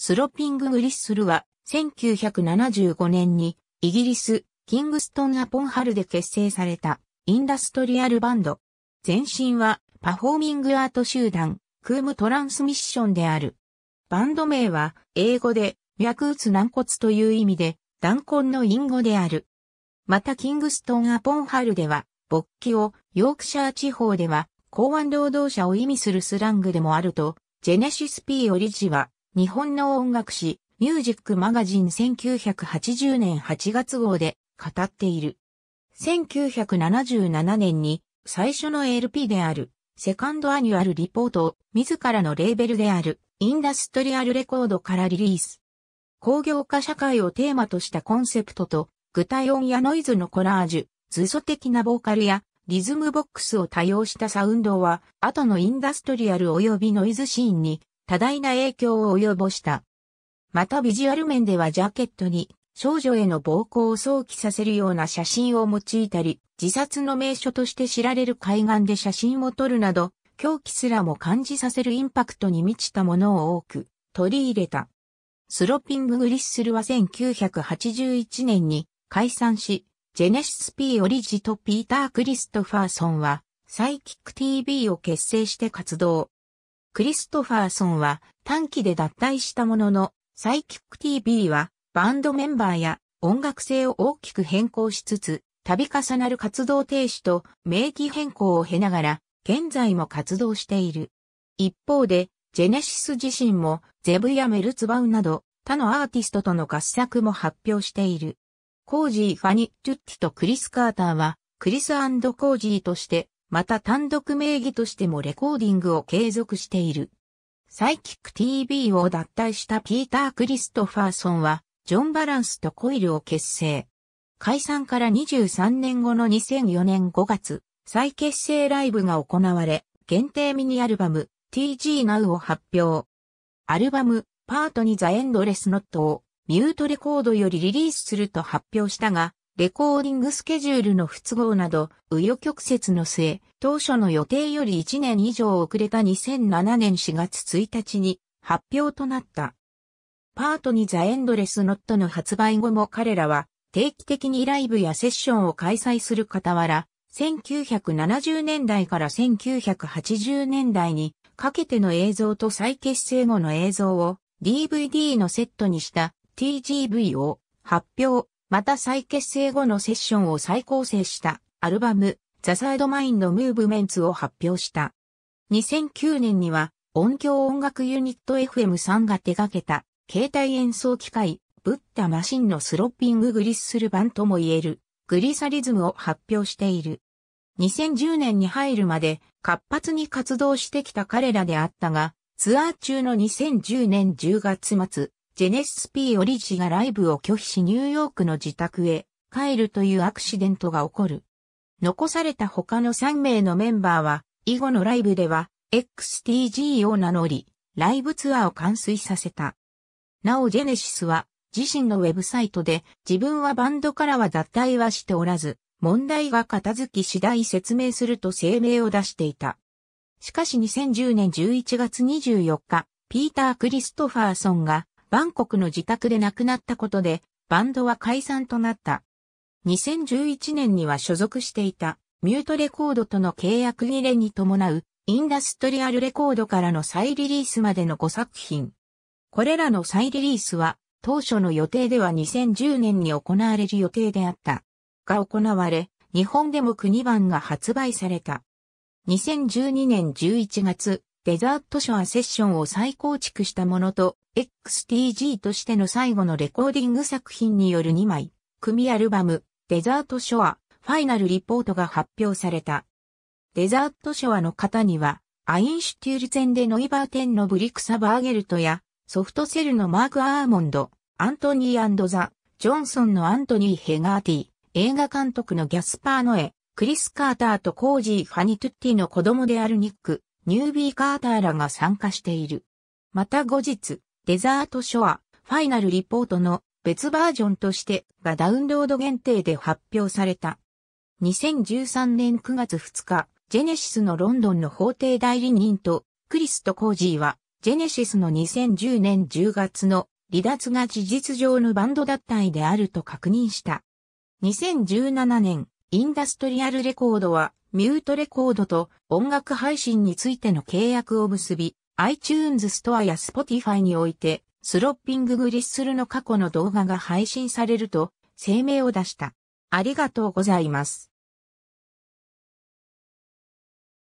スロッピング・グリッスルは、1975年に、イギリス、キングストン・アポンハルで結成された、インダストリアルバンド。前身は、パフォーミングアート集団、クーム・トランスミッションである。バンド名は、英語で、脈打つ軟骨という意味で、弾痕の隠語である。また、キングストン・アポンハルでは、勃起を、ヨークシャー地方では、港湾労働者を意味するスラングでもあると、ジェネシス・ピー・オリジは、日本の音楽誌、ミュージックマガジン1980年8月号で語っている。1977年に最初の LP であるセカンドアニュアルリポートを自らのレーベルであるインダストリアルレコードからリリース。工業化社会をテーマとしたコンセプトと具体音やノイズのコラージュ、図素的なボーカルやリズムボックスを多用したサウンドは後のインダストリアル及びノイズシーンに多大な影響を及ぼした。またビジュアル面ではジャケットに少女への暴行を想起させるような写真を用いたり、自殺の名所として知られる海岸で写真を撮るなど、狂気すらも感じさせるインパクトに満ちたものを多く取り入れた。スロッピング・グリッスルは1981年に解散し、ジェネシス・ピー・オリジとピーター・クリストファーソンはサイキック TV を結成して活動。クリストファーソンは短期で脱退したものの、サイキック TV はバンドメンバーや音楽性を大きく変更しつつ、度重なる活動停止と名義変更を経ながら、現在も活動している。一方で、ジェネシス自身もゼブやメルツバウなど他のアーティストとの合作も発表している。コージー・ファニ・トゥッティとクリス・カーターは、クリスコージーとしてまた単独名義としてもレコーディングを継続している。サイキック TV を脱退したピーター・クリストファーソンは、ジョン・バランスとコイルを結成。解散から23年後の2004年5月、再結成ライブが行われ、限定ミニアルバム TG Now を発表。アルバムパートにザ・エンドレス・ノットをミュートレコードよりリリースすると発表したが、レコーディングスケジュールの不都合など、紆余曲折の末、当初の予定より1年以上遅れた2007年4月1日に発表となった。パートにザ・エンドレス・ノットの発売後も彼らは定期的にライブやセッションを開催する傍ら、1970年代から1980年代にかけての映像と再結成後の映像を DVD のセットにした TGV を発表、また再結成後のセッションを再構成したアルバム、ザ・サード・マインド・ムーブメンツを発表した。2009年には音響音楽ユニット FM さんが手掛けた携帯演奏機械、ブッダマシンのスロッピンググリスする版とも言えるグリサリズムを発表している。2010年に入るまで活発に活動してきた彼らであったが、ツアー中の2010年10月末、ジェネス P オリジがライブを拒否しニューヨークの自宅へ帰るというアクシデントが起こる。残された他の3名のメンバーは、以後のライブでは XTG を名乗り、ライブツアーを完遂させた。なおジェネシスは、自身のウェブサイトで、自分はバンドからは脱退はしておらず、問題が片付き次第説明すると声明を出していた。しかし2010年11月24日、ピーター・クリストファーソンがバンコクの自宅で亡くなったことで、バンドは解散となった。2011年には所属していたミュートレコードとの契約切れに伴うインダストリアルレコードからの再リリースまでの5作品。これらの再リリースは当初の予定では2010年に行われる予定であった。が行われ、日本でも国版が発売された。2012年11月、デザートショアセッションを再構築したものと、XTG としての最後のレコーディング作品による2枚、組アルバム、デザートショア、ファイナルリポートが発表された。デザートショアの方には、アインシュティールゼンでノイバー10のブリクサバーゲルトや、ソフトセルのマーク・アーモンド、アントニーザ・ジョンソンのアントニー・ヘガーティ、映画監督のギャスパー・ノエ、クリス・カーターとコージー・ファニトゥッティの子供であるニック、ニュービー・カーターらが参加している。また後日、デザートショア、ファイナルリポートの別バージョンとしてがダウンロード限定で発表された。2013年9月2日、ジェネシスのロンドンの法廷代理人とクリスト・コージーは、ジェネシスの2010年10月の離脱が事実上のバンド脱退であると確認した。2017年、インダストリアルレコードはミュートレコードと音楽配信についての契約を結び、iTunes ストアや Spotify において、スロッピンググリッスルの過去の動画が配信されると声明を出した。ありがとうございます。